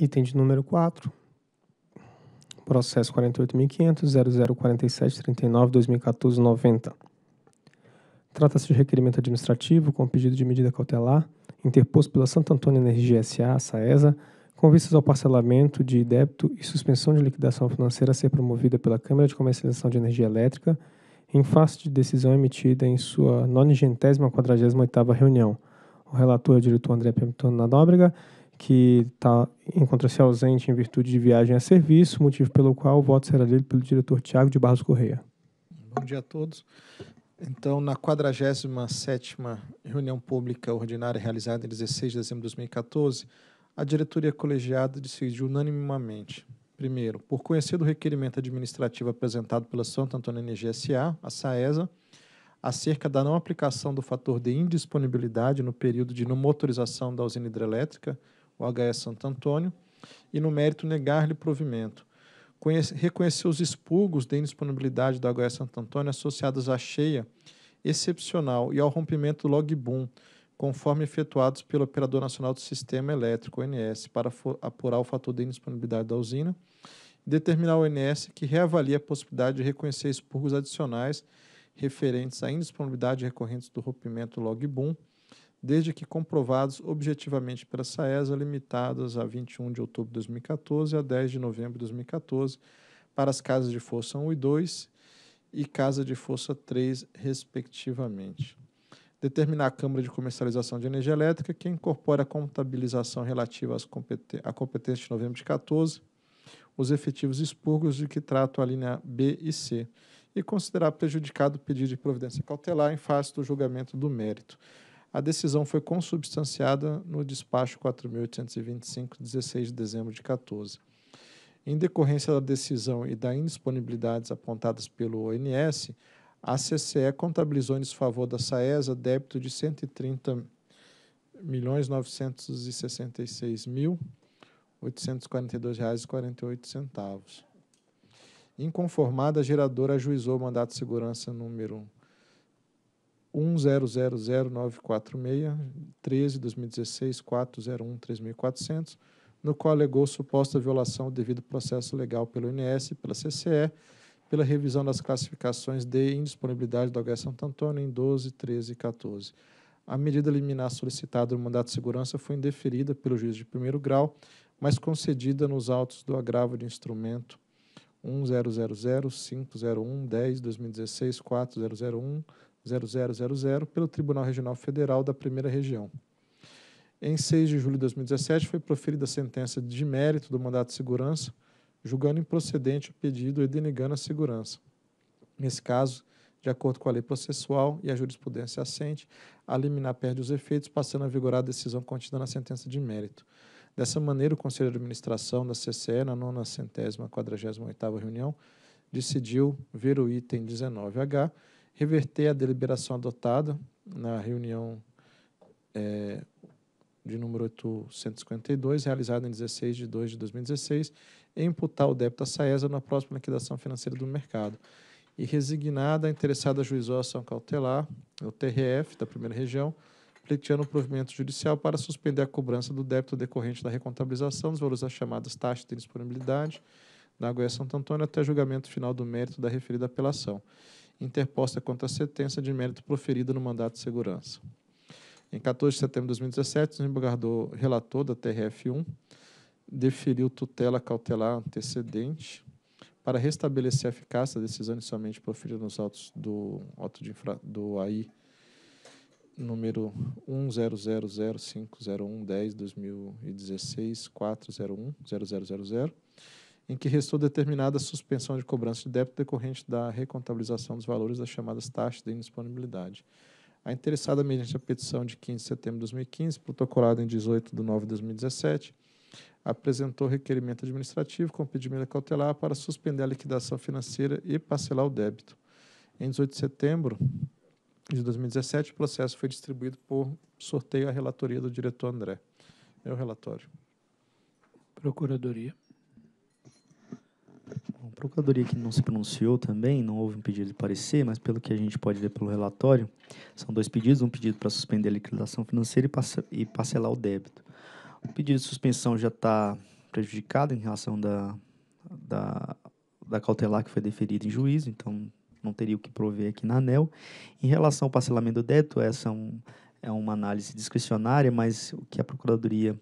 Item de número 4. Processo 48.500.0047.39.2014.90. Trata-se de requerimento administrativo com pedido de medida cautelar interposto pela Santo Antônio Energia S.A., SAESA, com vistas ao parcelamento de débito e suspensão de liquidação financeira a ser promovida pela Câmara de Comercialização de Energia Elétrica em face de decisão emitida em sua 948ª reunião. O relator é o diretor André Pimenton Nóbrega que tá, encontra-se ausente em virtude de viagem a serviço, motivo pelo qual o voto será lido pelo diretor Tiago de Barros Correia. Bom dia a todos. Então, na 47 reunião pública ordinária realizada em 16 de dezembro de 2014, a diretoria colegiada decidiu unanimemente, primeiro, por conhecer do requerimento administrativo apresentado pela Santo Antônio Energia S.A., a SAESA, acerca da não aplicação do fator de indisponibilidade no período de não motorização da usina hidrelétrica, o HS Santo Antônio, e no mérito negar-lhe provimento. Conhece, reconheceu os expurgos de indisponibilidade do HS Santo Antônio associados à cheia excepcional e ao rompimento do boom, conforme efetuados pelo Operador Nacional do Sistema Elétrico, ONS, para apurar o fator de indisponibilidade da usina, e determinar ao ONS que reavalie a possibilidade de reconhecer expurgos adicionais referentes à indisponibilidade recorrentes do rompimento log boom desde que comprovados objetivamente pela SAESA, limitados a 21 de outubro de 2014 a 10 de novembro de 2014, para as casas de força 1 e 2 e casa de força 3, respectivamente. Determinar a Câmara de Comercialização de Energia Elétrica, que incorpore a contabilização relativa às competen à competência de novembro de 14, os efetivos expurgos de que trato a linha B e C, e considerar prejudicado o pedido de providência cautelar em face do julgamento do mérito. A decisão foi consubstanciada no despacho 4825, 16 de dezembro de 14. Em decorrência da decisão e da indisponibilidades apontadas pelo ONS, a CCE contabilizou em desfavor da SAESA débito de 130 milhões 966 mil R$ 842,48. Inconformada, a geradora ajuizou o mandato de segurança número 1000946, 13, 2016, 401, 3400, no qual alegou suposta violação do devido processo legal pelo INS e pela CCE, pela revisão das classificações de indisponibilidade do Algar Santo Antônio em 12, 13 e 14. A medida liminar solicitada no mandato de segurança foi indeferida pelo juiz de primeiro grau, mas concedida nos autos do agravo de instrumento 10005001 10 2016 4001 0000 pelo Tribunal Regional Federal da Primeira Região. Em 6 de julho de 2017, foi proferida a sentença de mérito do mandato de segurança, julgando improcedente o pedido e denegando a segurança. Nesse caso, de acordo com a lei processual e a jurisprudência assente, a liminar perde os efeitos, passando a vigorar a decisão contida na sentença de mérito. Dessa maneira, o Conselho de Administração da CCE, na 9 centésima 48 reunião, decidiu ver o item 19H reverter a deliberação adotada na reunião é, de número 852, realizada em 16 de 2 de 2016, e imputar o débito à SAESA na próxima liquidação financeira do mercado. E resignada a interessada juizou a ação cautelar, o TRF, da primeira região, pleiteando o provimento judicial para suspender a cobrança do débito decorrente da recontabilização dos valores das chamadas taxas de disponibilidade da Goiás Santo Antônio até julgamento final do mérito da referida apelação interposta contra a sentença de mérito proferida no mandato de segurança. Em 14 de setembro de 2017, o embargador relator da TRF1 deferiu tutela cautelar antecedente para restabelecer a eficácia da decisão inicialmente proferida nos autos do auto de infra, do AI número 100050110 2016 401 0000 em que restou determinada a suspensão de cobrança de débito decorrente da recontabilização dos valores das chamadas taxas de indisponibilidade. A interessada, mediante a petição de 15 de setembro de 2015, protocolada em 18 de nove de 2017, apresentou requerimento administrativo com pedimento cautelar para suspender a liquidação financeira e parcelar o débito. Em 18 de setembro de 2017, o processo foi distribuído por sorteio à relatoria do diretor André. É o relatório. Procuradoria. Procuradoria que não se pronunciou também, não houve um pedido de parecer, mas pelo que a gente pode ver pelo relatório, são dois pedidos, um pedido para suspender a liquidação financeira e parcelar o débito. O pedido de suspensão já está prejudicado em relação da, da, da cautelar que foi deferida em juízo, então não teria o que prover aqui na ANEL. Em relação ao parcelamento do débito, essa é, um, é uma análise discricionária, mas o que a Procuradoria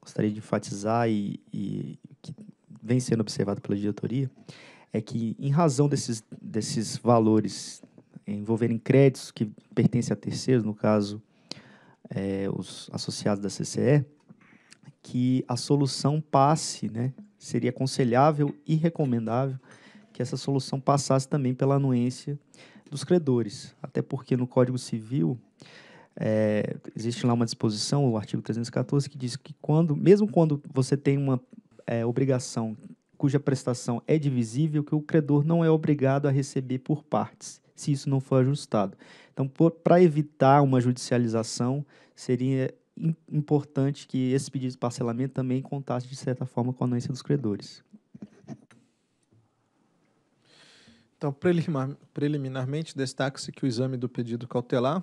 gostaria de enfatizar e, e que vem sendo observado pela diretoria é que, em razão desses, desses valores envolverem créditos que pertencem a terceiros, no caso, é, os associados da CCE, que a solução passe, né? Seria aconselhável e recomendável que essa solução passasse também pela anuência dos credores, até porque no Código Civil é, existe lá uma disposição, o artigo 314, que diz que quando, mesmo quando você tem uma, é, obrigação cuja prestação é divisível que o credor não é obrigado a receber por partes, se isso não for ajustado. Então, para evitar uma judicialização, seria importante que esse pedido de parcelamento também contasse, de certa forma, com a anuência dos credores. Então, preliminarmente, destaca-se que o exame do pedido cautelar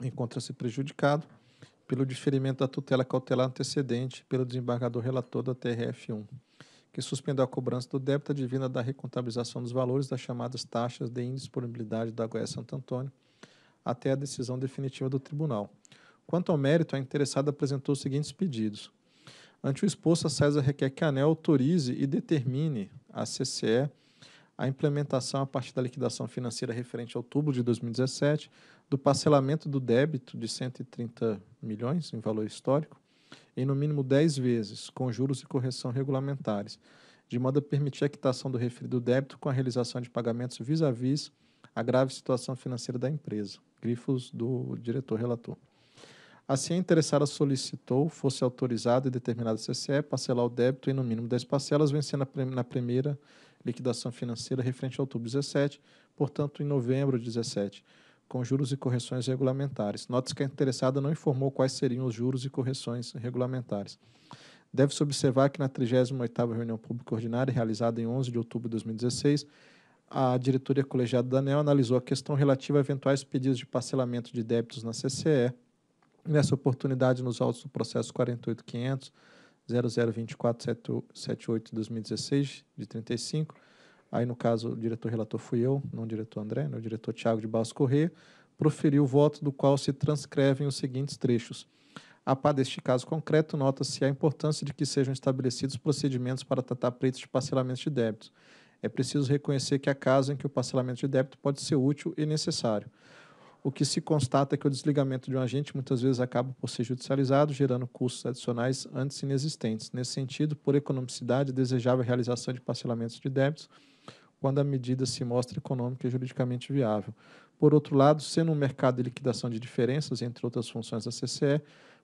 encontra-se prejudicado pelo deferimento da tutela cautelar antecedente pelo desembargador relator da TRF1, que suspendeu a cobrança do débito divina da recontabilização dos valores das chamadas taxas de indisponibilidade da Goiás Santo Antônio até a decisão definitiva do tribunal. Quanto ao mérito, a interessada apresentou os seguintes pedidos. Ante o exposto, a César requer que a ANEL autorize e determine a CCE a implementação a partir da liquidação financeira referente a outubro de 2017 do parcelamento do débito de 130 milhões em valor histórico em no mínimo 10 vezes, com juros e correção regulamentares, de modo a permitir a quitação do referido débito com a realização de pagamentos vis-à-vis -vis a grave situação financeira da empresa. Grifos do diretor-relator. Assim, a interessada solicitou fosse autorizada e determinada CCE parcelar o débito em no mínimo 10 parcelas, vencendo na primeira liquidação financeira referente a outubro 17, portanto, em novembro 17 com juros e correções regulamentares. Note-se que a interessada não informou quais seriam os juros e correções regulamentares. Deve-se observar que na 38ª reunião pública ordinária, realizada em 11 de outubro de 2016, a diretoria colegiada da ANEL analisou a questão relativa a eventuais pedidos de parcelamento de débitos na CCE. Nessa oportunidade, nos autos do processo 48500 2016 de 35, aí no caso o diretor relator fui eu, não o diretor André, não né, o diretor Tiago de Barros Corrêa, proferiu o voto do qual se transcrevem os seguintes trechos. A par deste caso concreto, nota-se a importância de que sejam estabelecidos procedimentos para tratar pleitos de parcelamento de débitos. É preciso reconhecer que há casos em que o parcelamento de débito pode ser útil e necessário. O que se constata é que o desligamento de um agente muitas vezes acaba por ser judicializado, gerando custos adicionais antes inexistentes. Nesse sentido, por economicidade, desejável a realização de parcelamentos de débitos quando a medida se mostra econômica e juridicamente viável. Por outro lado, sendo um mercado de liquidação de diferenças, entre outras funções da CCE,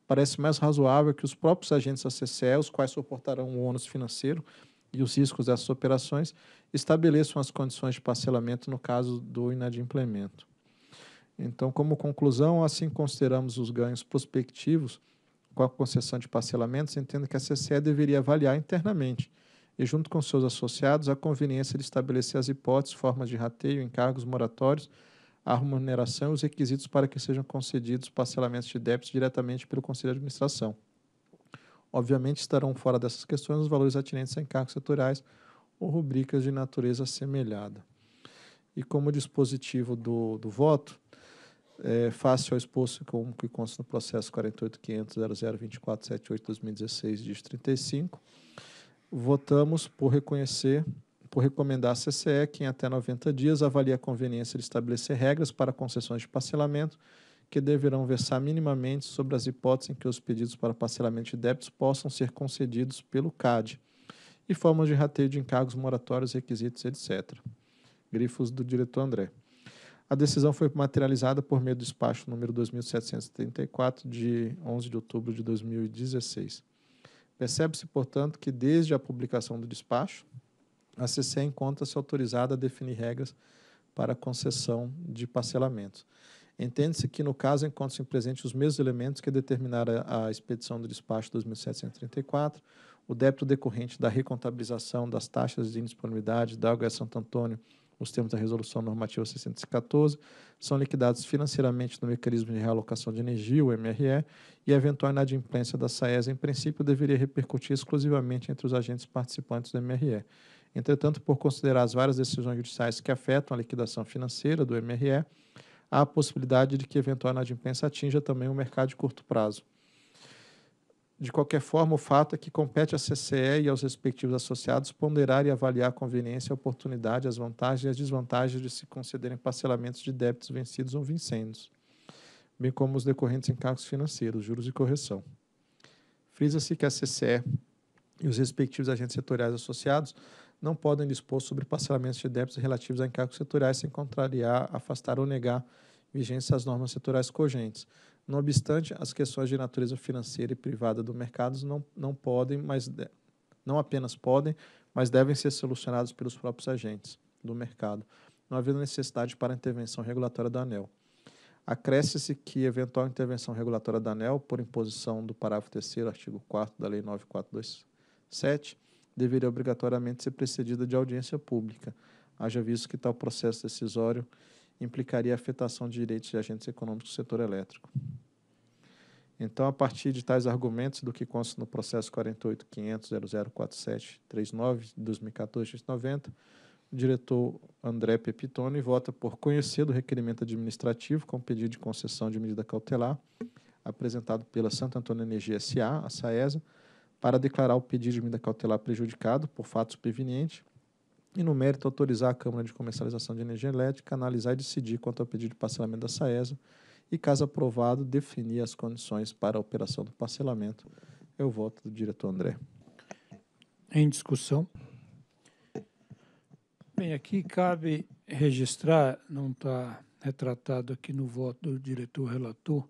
parece mais razoável que os próprios agentes da CCE, os quais suportarão o ônus financeiro e os riscos dessas operações, estabeleçam as condições de parcelamento no caso do inadimplemento. Então, como conclusão, assim consideramos os ganhos prospectivos com a concessão de parcelamentos, entendo que a CCE deveria avaliar internamente e, junto com seus associados, a conveniência de estabelecer as hipóteses, formas de rateio, encargos moratórios, a remuneração e os requisitos para que sejam concedidos parcelamentos de débitos diretamente pelo Conselho de Administração. Obviamente, estarão fora dessas questões os valores atinentes a encargos setoriais ou rubricas de natureza semelhada. E como dispositivo do, do voto, é, face ao exposto como que consta no processo 48.500.0024.78.2016, dígito 35, votamos por reconhecer, por recomendar à CCE que em até 90 dias avalie a conveniência de estabelecer regras para concessões de parcelamento que deverão versar minimamente sobre as hipóteses em que os pedidos para parcelamento de débitos possam ser concedidos pelo CAD e formas de rateio de encargos moratórios, requisitos, etc. Grifos do diretor André. A decisão foi materializada por meio do despacho número 2734, de 11 de outubro de 2016. Percebe-se, portanto, que desde a publicação do despacho, a CCE encontra-se autorizada a definir regras para concessão de parcelamentos. Entende-se que, no caso, encontram-se presentes os mesmos elementos que determinaram a, expedição do despacho 2734, o débito decorrente da recontabilização das taxas de indisponibilidade da Algar Santo Antônio os termos da Resolução Normativa 614, são liquidados financeiramente no mecanismo de realocação de energia, o MRE, e a eventual inadimplência da SAES, em princípio, deveria repercutir exclusivamente entre os agentes participantes do MRE. Entretanto, por considerar as várias decisões judiciais que afetam a liquidação financeira do MRE, há a possibilidade de que eventual inadimplência atinja também o mercado de curto prazo. De qualquer forma, o fato é que compete à CCE e aos respectivos associados ponderar e avaliar a conveniência, a oportunidade, as vantagens e as desvantagens de se concederem parcelamentos de débitos vencidos ou vincendos, bem como os decorrentes encargos financeiros, juros e correção. Frisa-se que a CCE e os respectivos agentes setoriais associados não podem dispor sobre parcelamentos de débitos relativos a encargos setoriais sem contrariar, afastar ou negar vigência às normas setoriais cogentes, não obstante, as questões de natureza financeira e privada do mercado não, não podem, mas de, não apenas podem, mas devem ser solucionadas pelos próprios agentes do mercado, não havendo necessidade para intervenção regulatória da ANEL. Acresce-se que eventual intervenção regulatória da ANEL, por imposição do parágrafo 3 artigo 4 da Lei 9427, deveria obrigatoriamente ser precedida de audiência pública, haja visto que tal processo decisório implicaria afetação de direitos de agentes econômicos do setor elétrico. Então, a partir de tais argumentos do que consta no processo 48.500.004739/2014-90, o diretor André Pepitone vota por conhecer do requerimento administrativo com pedido de concessão de medida cautelar apresentado pela Santo Antônio Energia S.A., a SAESA, para declarar o pedido de medida cautelar prejudicado por fato superveniente e, no mérito, autorizar a Câmara de Comercialização de Energia Elétrica a analisar e decidir quanto ao pedido de parcelamento da SAESA e, caso aprovado, definir as condições para a operação do parcelamento. Eu voto do diretor André. Em discussão. Bem, aqui cabe registrar, não está retratado aqui no voto do diretor relator,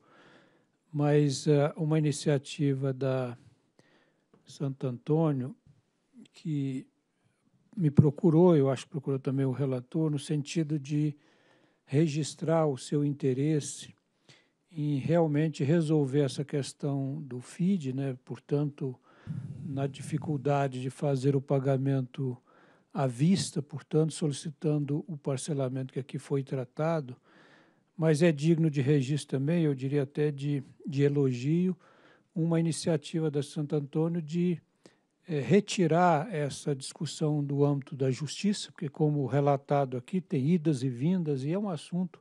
mas uh, uma iniciativa da Santo Antônio que me procurou, eu acho que procurou também o relator, no sentido de registrar o seu interesse em realmente resolver essa questão do FID, né? portanto, na dificuldade de fazer o pagamento à vista, portanto, solicitando o parcelamento que aqui foi tratado, mas é digno de registro também, eu diria até de, de elogio, uma iniciativa da Santo Antônio de é, retirar essa discussão do âmbito da justiça, porque, como relatado aqui, tem idas e vindas e é um assunto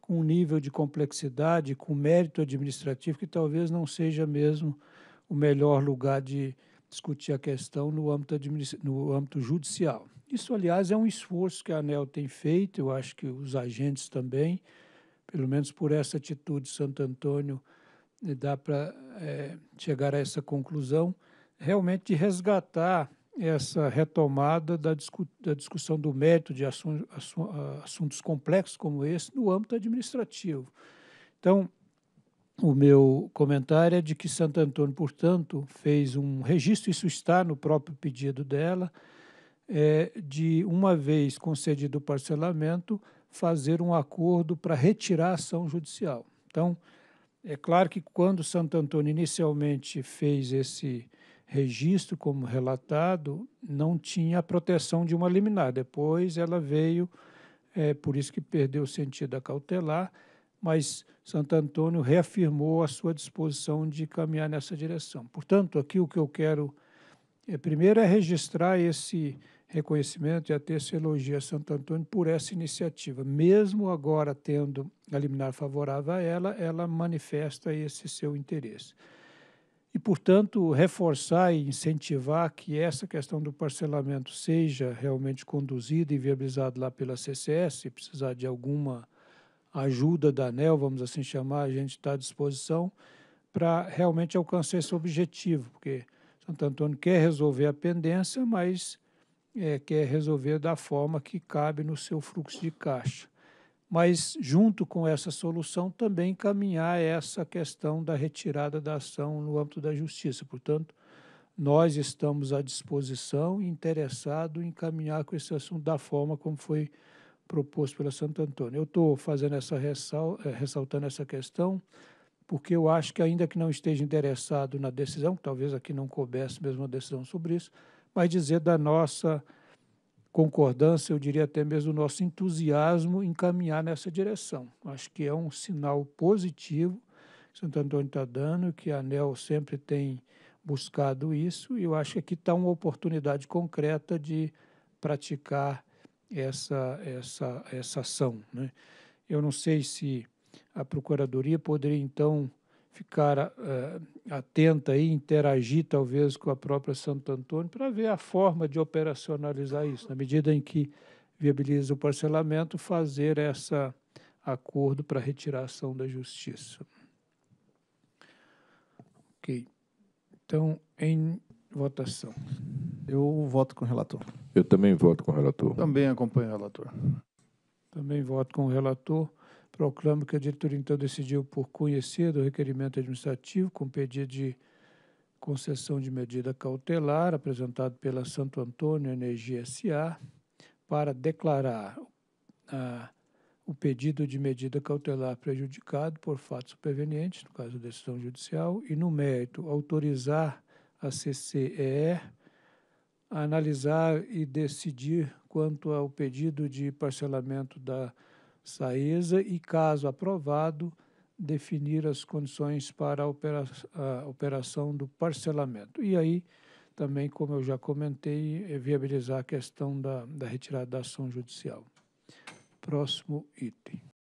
com um nível de complexidade, com mérito administrativo, que talvez não seja mesmo o melhor lugar de discutir a questão no âmbito, no âmbito judicial. Isso, aliás, é um esforço que a ANEL tem feito, eu acho que os agentes também, pelo menos por essa atitude de Santo Antônio, eh, dá para é, eh, chegar a essa conclusão realmente de resgatar essa retomada da, discu da discussão do mérito de ah, assuntos complexos como esse no âmbito administrativo. Então, o meu comentário é de que Santo Antônio, portanto, fez um registro, isso está no próprio pedido dela, é, de uma vez concedido o parcelamento, fazer um acordo para retirar a ação judicial. Então, é claro que quando Santo Antônio inicialmente fez esse registro, como relatado, não tinha a proteção de uma liminar. Depois ela veio, é, por isso que perdeu o sentido da cautelar, mas Santo Antônio reafirmou a sua disposição de caminhar nessa direção. Portanto, aqui o que eu quero é, primeiro é registrar esse reconhecimento e até esse elogio a Santo Antônio por essa iniciativa. Mesmo agora tendo a liminar favorável a ela, ela manifesta esse seu interesse e, portanto, reforçar e incentivar que essa questão do parcelamento seja realmente conduzida e viabilizada lá pela CCS, se precisar de alguma ajuda da ANEL, vamos assim chamar, a gente está à disposição para realmente alcançar esse objetivo, porque Santo Antônio quer resolver a pendência, mas é, quer resolver da forma que cabe no seu fluxo de caixa mas junto com essa solução também caminhar essa questão da retirada da ação no âmbito da justiça. Portanto, nós estamos à disposição e interessados em caminhar com esse assunto da forma como foi proposto pela Santo Antônio. Eu estou fazendo essa ressal, eh, ressaltando essa questão porque eu acho que ainda que não esteja interessado na decisão, talvez aqui não coubesse mesmo uma decisão sobre isso, mas dizer da nossa concordância, eu diria até mesmo o nosso entusiasmo em caminhar nessa direção. Acho que é um sinal positivo que Santo Antônio está dando, que a ANEL sempre tem buscado isso, e eu acho que aqui está uma oportunidade concreta de praticar essa, essa, essa ação. Né? Eu não sei se a Procuradoria poderia, então, ficar uh, atenta e interagir talvez com a própria Santo Antônio para ver a forma de operacionalizar isso, na medida em que viabiliza o parcelamento, fazer esse acordo para retiração da justiça. Ok. Então, em votação. Eu voto com o relator. Eu também voto com o relator. Também acompanho o relator. Também voto com o relator. Proclamo que a diretoria então decidiu por conhecer do requerimento administrativo com pedido de concessão de medida cautelar apresentado pela Santo Antônio Energia SA para declarar ah, o pedido de medida cautelar prejudicado por fato superveniente, no caso da decisão judicial, e no mérito autorizar a CCEE a analisar e decidir quanto ao pedido de parcelamento da SAESA e, caso aprovado, definir as condições para a operação, do parcelamento. E aí, também, como eu já comentei, é viabilizar a questão da, da retirada da ação judicial. Próximo item.